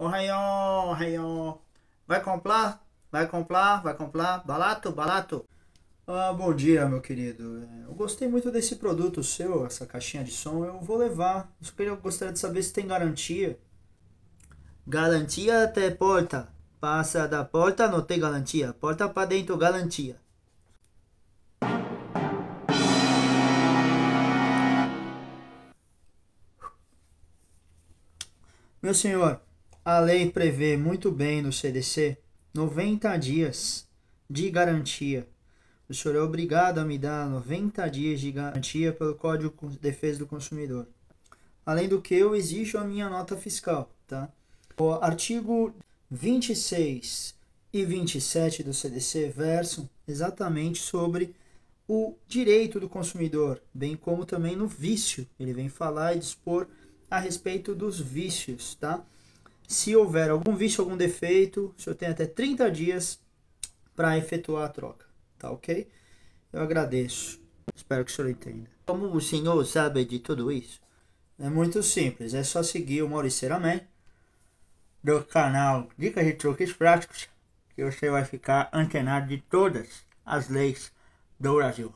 O rayon, ohayô. Vai comprar? Vai comprar? Vai comprar? balato, balato. Ah, bom dia, meu querido. Eu gostei muito desse produto seu, essa caixinha de som. Eu vou levar. Eu gostaria de saber se tem garantia. Garantia até porta. Passa da porta, não tem garantia. Porta para dentro, garantia. Meu senhor, a lei prevê muito bem no CDC 90 dias de garantia. O senhor é obrigado a me dar 90 dias de garantia pelo Código de Defesa do Consumidor. Além do que, eu exijo a minha nota fiscal, tá? O artigo 26 e 27 do CDC versam exatamente sobre o direito do consumidor, bem como também no vício. Ele vem falar e dispor a respeito dos vícios, tá? Se houver algum vício, algum defeito, o senhor tem até 30 dias para efetuar a troca, tá ok? Eu agradeço, espero que o senhor entenda. Como o senhor sabe de tudo isso? É muito simples, é só seguir o Mauriceiro Amém do canal Dicas de Truques Práticos, que você vai ficar antenado de todas as leis do Brasil.